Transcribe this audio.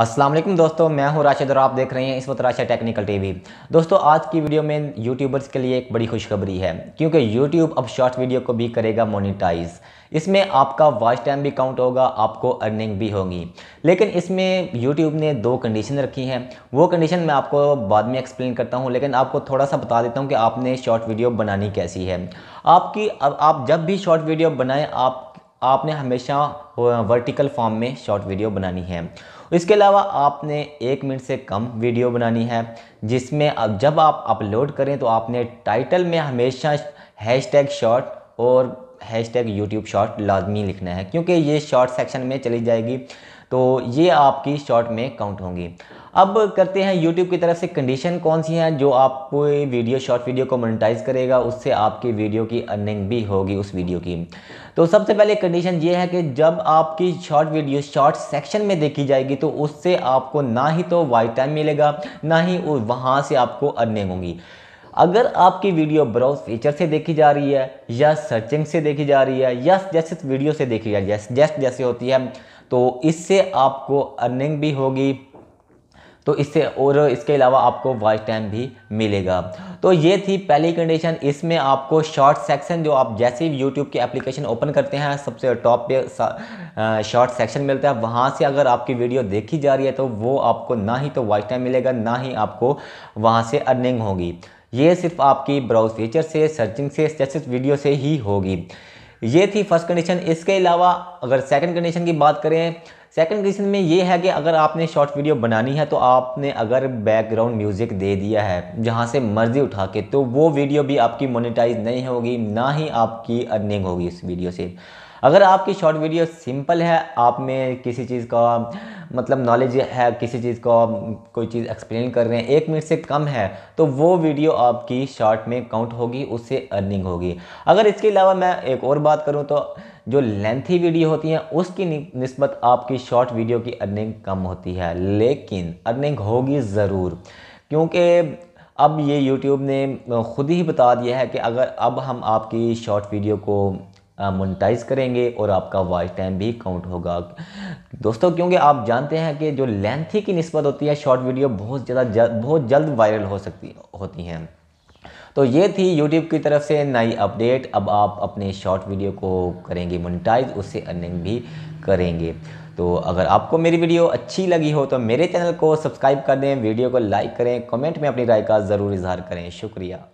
असलम दोस्तों मैं हूं राशिद और आप देख रहे हैं इस वक्त राशा टेक्निकल टीवी दोस्तों आज की वीडियो में यूट्यूबर्स के लिए एक बड़ी खुशखबरी है क्योंकि यूट्यूब अब शॉर्ट वीडियो को भी करेगा मोनिटाइज इसमें आपका वॉच टाइम भी काउंट होगा आपको अर्निंग भी होगी लेकिन इसमें यूट्यूब ने दो कंडीशन रखी हैं वो कंडीशन मैं आपको बाद में एक्सप्लेन करता हूँ लेकिन आपको थोड़ा सा बता देता हूँ कि आपने शॉर्ट वीडियो बनानी कैसी है आपकी अब आप जब भी शॉर्ट वीडियो बनाएं आप आपने हमेशा वर्टिकल फॉर्म में शॉर्ट वीडियो बनानी है इसके अलावा आपने एक मिनट से कम वीडियो बनानी है जिसमें अब जब आप अपलोड करें तो आपने टाइटल में हमेशा हैश टैग शॉर्ट और हैश टैग यूट्यूब शॉर्ट लाजमी लिखना है क्योंकि ये शॉर्ट सेक्शन में चली जाएगी तो ये आपकी शॉर्ट में काउंट होंगी अब करते हैं YouTube की तरफ से कंडीशन कौन सी हैं जो आप वीडियो शॉर्ट वीडियो को मोनेटाइज करेगा उससे आपकी वीडियो की अर्निंग भी होगी उस वीडियो की तो सबसे पहले कंडीशन ये है कि जब आपकी शॉर्ट वीडियो शॉर्ट सेक्शन में देखी जाएगी तो उससे आपको ना ही तो वाइट टाइम मिलेगा ना ही वहाँ से आपको अर्निंग होगी अगर आपकी वीडियो ब्राउज फीचर से देखी जा रही है या सर्चिंग से देखी जा रही है या जैसे वीडियो से देखी जा रही है जैसे जैसे होती है तो इससे आपको अर्निंग भी होगी तो इससे और इसके अलावा आपको वॉइस टाइम भी मिलेगा तो ये थी पहली कंडीशन इसमें आपको शॉर्ट सेक्शन जो आप जैसे ही यूट्यूब के एप्लीकेशन ओपन करते हैं सबसे टॉप पे शॉर्ट सेक्शन मिलता है वहाँ से अगर आपकी वीडियो देखी जा रही है तो वो आपको ना ही तो वॉइस टाइम मिलेगा ना ही आपको वहाँ से अर्निंग होगी ये सिर्फ आपकी ब्राउज फीचर से सर्चिंग से स्टेटस वीडियो से ही होगी ये थी फर्स्ट कंडीशन इसके अलावा अगर सेकंड कंडीशन की बात करें सेकंड कंडीशन में ये है कि अगर आपने शॉर्ट वीडियो बनानी है तो आपने अगर बैकग्राउंड म्यूज़िक दे दिया है जहाँ से मर्ज़ी उठा के तो वो वीडियो भी आपकी मोनिटाइज नहीं होगी ना ही आपकी अर्निंग होगी इस वीडियो से अगर आपकी शॉर्ट वीडियो सिंपल है आप में किसी चीज़ का मतलब नॉलेज है किसी चीज़ का कोई चीज़ एक्सप्लेन कर रहे हैं एक मिनट से कम है तो वो वीडियो आपकी शॉर्ट में काउंट होगी उससे अर्निंग होगी अगर इसके अलावा मैं एक और बात करूँ तो जो लेंथी वीडियो होती हैं उसकी नस्बत आपकी शॉर्ट वीडियो की अर्निंग कम होती है लेकिन अर्निंग होगी ज़रूर क्योंकि अब ये YouTube ने खुद ही बता दिया है कि अगर अब हम आपकी शॉर्ट वीडियो को मोनिटाइज करेंगे और आपका वॉच टाइम भी काउंट होगा दोस्तों क्योंकि आप जानते हैं कि जो लेंथी की नस्बत होती है शॉर्ट वीडियो बहुत ज़्यादा जल, बहुत जल्द वायरल हो सकती होती हैं तो ये थी YouTube की तरफ से नई अपडेट अब आप अपने शॉर्ट वीडियो को करेंगे मोनिटाइज उससे अर्निंग भी करेंगे तो अगर आपको मेरी वीडियो अच्छी लगी हो तो मेरे चैनल को सब्सक्राइब कर दें वीडियो को लाइक करें कमेंट में अपनी राय का ज़रूर इजहार करें शुक्रिया